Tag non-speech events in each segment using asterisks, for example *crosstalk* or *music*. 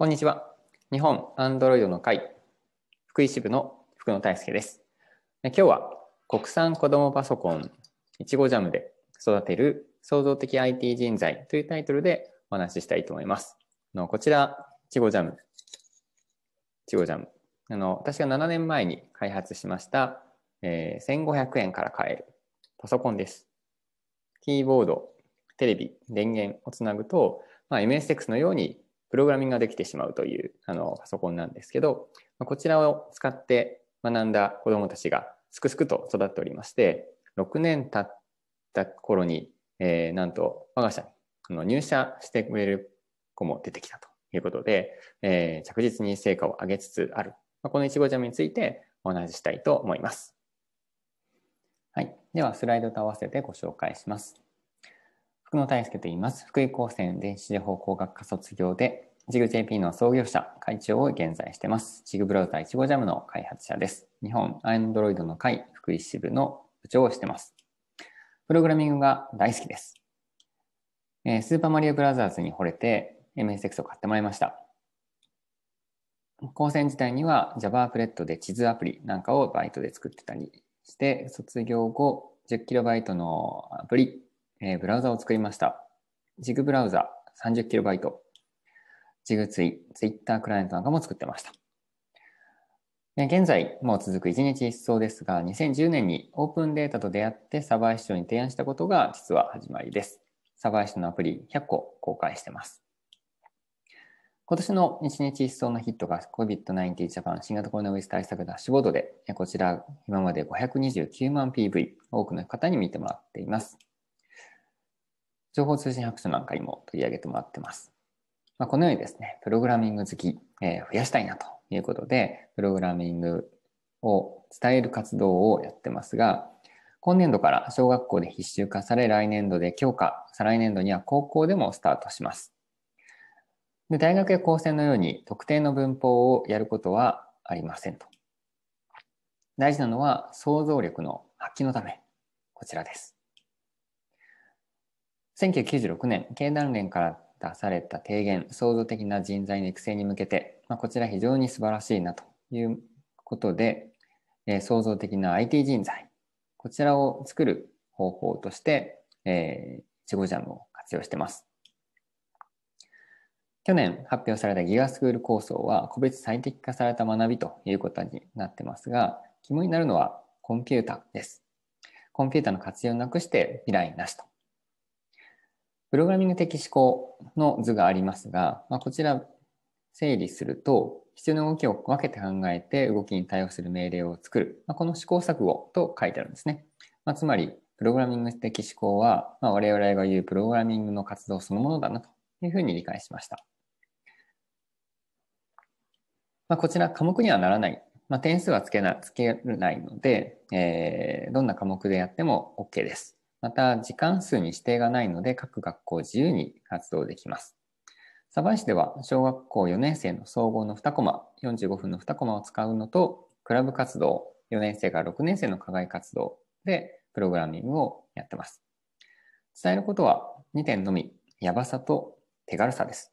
こんにちは。日本アンドロイドの会福井支部の福野大輔です。今日は国産子供パソコンいちごジャムで育てる創造的 IT 人材というタイトルでお話ししたいと思います。のこちら、いちごジャム。いちごジャム。あの私が7年前に開発しました、えー、1500円から買えるパソコンです。キーボード、テレビ、電源をつなぐと、まあ、MSX のようにプログラミングができてしまうというあのパソコンなんですけど、こちらを使って学んだ子どもたちがすくすくと育っておりまして、6年経った頃に、えー、なんと我が社にあの入社してくれる子も出てきたということで、えー、着実に成果を上げつつある、このいちごジャムについてお話ししたいと思います。はい。では、スライドと合わせてご紹介します。福野大輔と言います。福井高専電子情報工学科卒業で、JIGJP の創業者、会長を現在してます。JIG ブラウザチゴジャムの開発者です。日本アンドロイドの会福井支部の部長をしてます。プログラミングが大好きです。えー、スーパーマリオブラザーズに惚れて MSX を買ってもらいました。高専時代には Java アプレットで地図アプリなんかをバイトで作ってたりして、卒業後 10KB のアプリえー、ブラウザを作りました。ジグブラウザ 30KB、ジグツイ、ツイッタークライアントなんかも作ってました。現在も続く1日一層ですが、2010年にオープンデータと出会ってサバイ市長に提案したことが実は始まりです。サバイ市長のアプリ100個公開してます。今年の1日一層のヒットが COVID-19 ジャパン新型コロナウイルス対策ダッシュボードで、こちら今まで529万 PV、多くの方に見てもらっています。情報通信白書なんかにも取り上げてもらってます。まあ、このようにですね、プログラミング好き、えー、増やしたいなということで、プログラミングを伝える活動をやってますが、今年度から小学校で必修化され、来年度で強化、再来年度には高校でもスタートします。で大学や高専のように特定の文法をやることはありませんと。大事なのは想像力の発揮のため、こちらです。1996年、経団連から出された提言、創造的な人材の育成に向けて、まあ、こちら非常に素晴らしいなということで、えー、創造的な IT 人材、こちらを作る方法として、えー、チゴジャムを活用してます。去年発表されたギガスクール構想は個別最適化された学びということになってますが、肝になるのはコンピュータです。コンピュータの活用なくして未来なしとプログラミング的思考の図がありますが、まあ、こちら整理すると、必要な動きを分けて考えて動きに対応する命令を作る。まあ、この試行錯誤と書いてあるんですね。まあ、つまり、プログラミング的思考は、ま我々が言うプログラミングの活動そのものだなというふうに理解しました。まこちら科目にはならない。ま点数はつけな、つけないので、えー、どんな科目でやっても OK です。また、時間数に指定がないので、各学校自由に活動できます。鯖江市では、小学校4年生の総合の2コマ、45分の2コマを使うのと、クラブ活動、4年生から6年生の課外活動で、プログラミングをやってます。伝えることは2点のみ、やばさと手軽さです。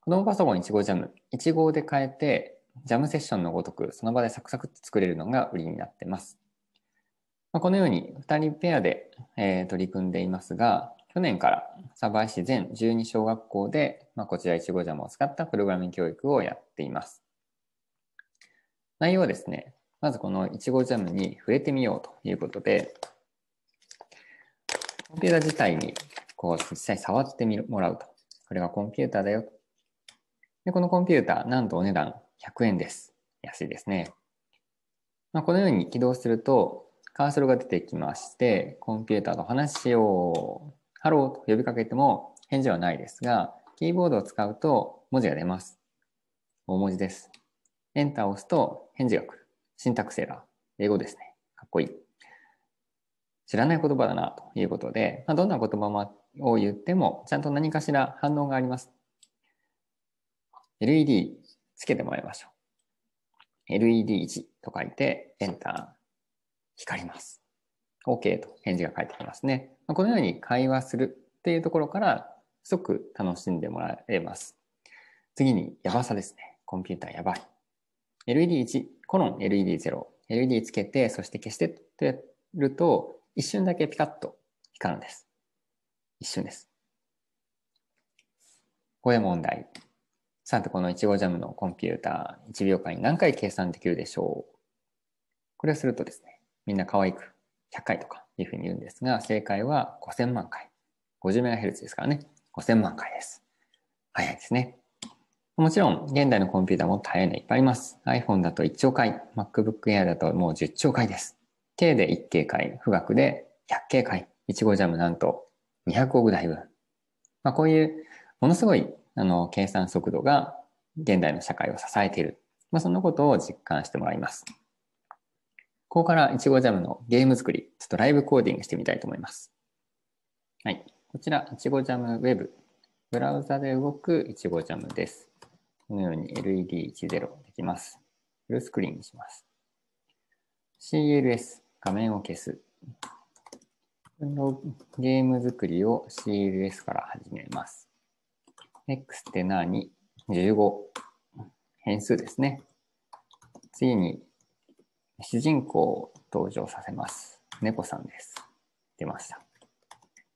子供パソコン1号ジャム、1号で変えて、ジャムセッションのごとく、その場でサクサクって作れるのが売りになってます。まあ、このように2人ペアで、えー、取り組んでいますが、去年から鯖江市全12小学校で、まあ、こちらいちごジャムを使ったプログラミング教育をやっています。内容はですね、まずこのいちごジャムに触れてみようということで、コンピューター自体にこう実際触ってみもらうと。これがコンピューターだよ。で、このコンピューター、なんとお値段100円です。安いですね。まあ、このように起動すると、カーソルが出てきまして、コンピューターと話を、ハローと呼びかけても返事はないですが、キーボードを使うと文字が出ます。大文字です。エンターを押すと返事が来る。シンタクセラー。英語ですね。かっこいい。知らない言葉だな、ということで、まあ、どんな言葉を言っても、ちゃんと何かしら反応があります。LED つけてもらいましょう。LED1 と書いて、エンター。光ります。OK と返事が返ってきますね。このように会話するっていうところから、すごく楽しんでもらえます。次に、やばさですね。コンピューターやばい。LED1、コロン LED0、LED つけて、そして消してってやると、一瞬だけピカッと光るんです。一瞬です。こで問題。さて、このイチゴジャムのコンピューター、1秒間に何回計算できるでしょうこれをするとですね、みんな可愛く100回とかいうふうに言うんですが、正解は5000万回。50メガヘルツですからね。5000万回です。早いですね。もちろん、現代のコンピューターも大変ないっぱいあります。iPhone だと1兆回、MacBook Air だともう10兆回です。K で1 k 回、富岳で100 k 回、いちごジャムなんと200億台分。まあ、こういうものすごいあの計算速度が現代の社会を支えている。まあ、そのことを実感してもらいます。ここからいちごジャムのゲーム作り、ちょっとライブコーディングしてみたいと思います。はい。こちら、いちごジャムウェブ。ブラウザで動くいちごジャムです。このように LED10 できます。フルスクリーンにします。CLS、画面を消す。ゲーム作りを CLS から始めます。X って何 ?15。変数ですね。次に主人公を登場させます。猫さんです。出ました。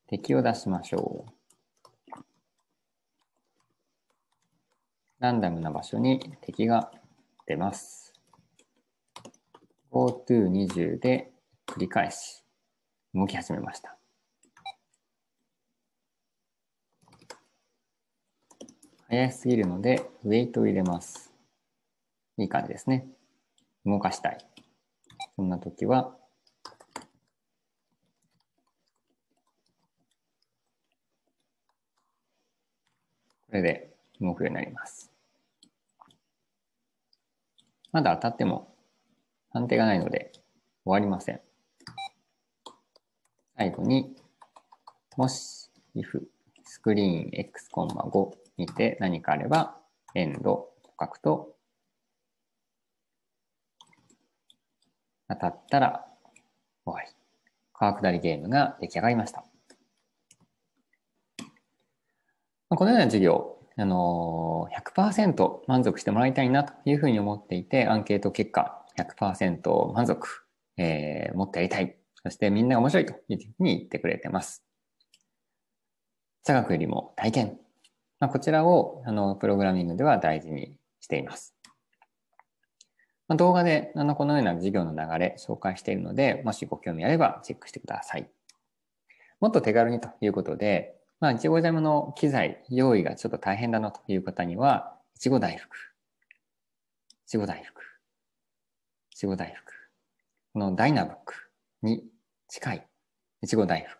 敵を出しましょう。ランダムな場所に敵が出ます。GoTo20 で繰り返し動き始めました。早すぎるのでウェイトを入れます。いい感じですね。動かしたい。そんな時は、これで動くようになります。まだ当たっても判定がないので終わりません。最後に、もし if スクリーン x,5 にて何かあればエンドと書くと当たったら終わり。川下りゲームが出来上がりました。このような授業、あの100%満足してもらいたいなというふうに思っていて、アンケート結果100%満足、えー、持ってやりたい。そしてみんなが面白いというふうに言ってくれてます。座学よりも体験。まあ、こちらをあのプログラミングでは大事にしています。まあ、動画であのこのような授業の流れ紹介しているので、もしご興味あればチェックしてください。もっと手軽にということで、まあ、いちごジャムの機材、用意がちょっと大変だなという方には、いちご大福。いちご大福。いちご大福。このダイナブックに近いいちご大福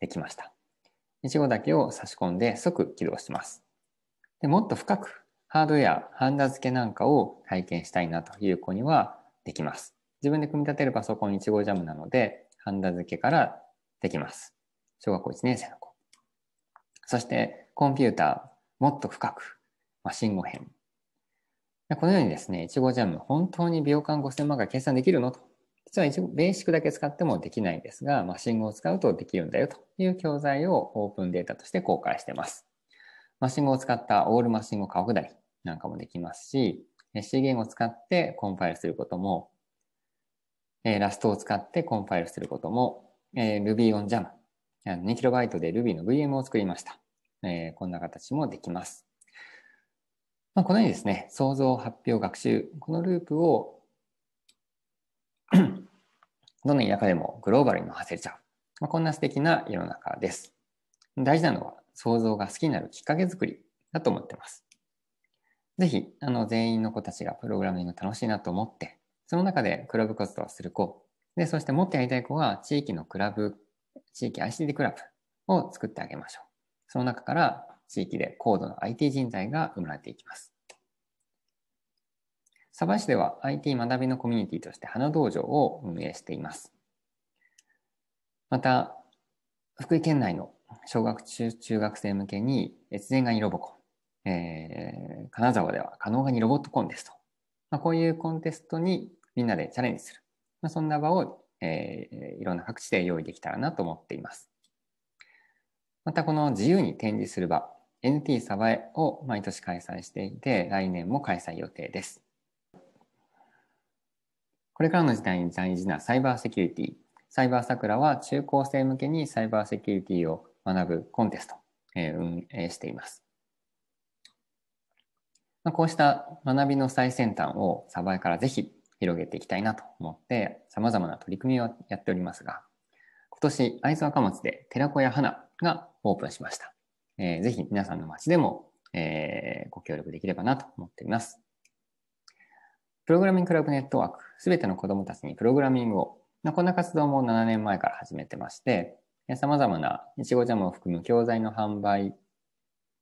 できました。いちごだけを差し込んで即起動します。でもっと深くハードウェア、ハンダ付けなんかを体験したいなという子にはできます。自分で組み立てるパソコン1号ジャムなので、ハンダ付けからできます。小学校1年生の子。そして、コンピューター、もっと深く、マシン語編。このようにですね、1号ジャム、本当に秒間5000万回計算できるのと。実は一ベーシックだけ使ってもできないんですが、マシン語を使うとできるんだよという教材をオープンデータとして公開しています。マシン語を使ったオールマシン語下り、なんかもできますし、C 言語を使ってコンパイルすることも、えラストを使ってコンパイルすることも、えー、Ruby on JAM、2KB で Ruby の VM を作りました。えこんな形もできます。まあ、このようにですね、想像、発表、学習、このループを *coughs* どの舎でもグローバルにも走れちゃう。まあ、こんな素敵な世の中です。大事なのは、想像が好きになるきっかけ作りだと思ってます。ぜひ、あの、全員の子たちがプログラミング楽しいなと思って、その中でクラブ活動をする子、で、そして持ってやりたい子は、地域のクラブ、地域 ICT クラブを作ってあげましょう。その中から、地域で高度な IT 人材が生まれていきます。鯖江市では IT 学びのコミュニティとして花道場を運営しています。また、福井県内の小学中中学生向けに越前ガニロボコえー、金沢では可能がにロボットコンテスト。まあ、こういうコンテストにみんなでチャレンジする。まあ、そんな場を、えー、いろんな各地で用意できたらなと思っています。またこの自由に展示する場、NT サバエを毎年開催していて、来年も開催予定です。これからの時代に大事なサイバーセキュリティ。サイバーサクラは中高生向けにサイバーセキュリティを学ぶコンテストを運営しています。まあ、こうした学びの最先端をサバイからぜひ広げていきたいなと思って、様々な取り組みをやっておりますが、今年、会津若松で寺子屋花がオープンしました。えー、ぜひ皆さんの街でも、えー、ご協力できればなと思っています。プログラミングクラブネットワーク、すべての子供たちにプログラミングを、こんな活動も7年前から始めてまして、様々ないちごジャムを含む教材の販売、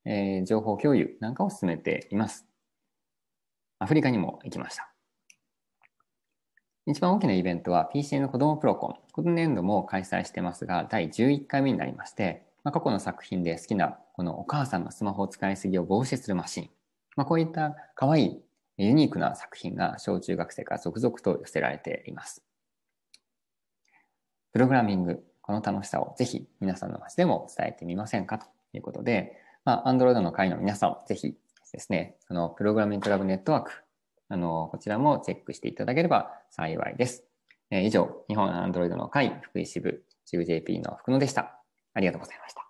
えー、情報共有なんかを進めています。アフリカにも行きました。一番大きなイベントは PCA の子どもプロコン。今年度も開催してますが、第11回目になりまして、まあ、過去の作品で好きなこのお母さんのスマホを使いすぎを防止するマシン。まあ、こういった可愛いユニークな作品が小中学生から続々と寄せられています。プログラミング、この楽しさをぜひ皆さんの街でも伝えてみませんかということで、まあ、Android の会の皆さんをぜひですね、そのプログラミングクラブネットワーク、あの、こちらもチェックしていただければ幸いです。えー、以上、日本アンドロイドの会福井支部、JUJP の福野でした。ありがとうございました。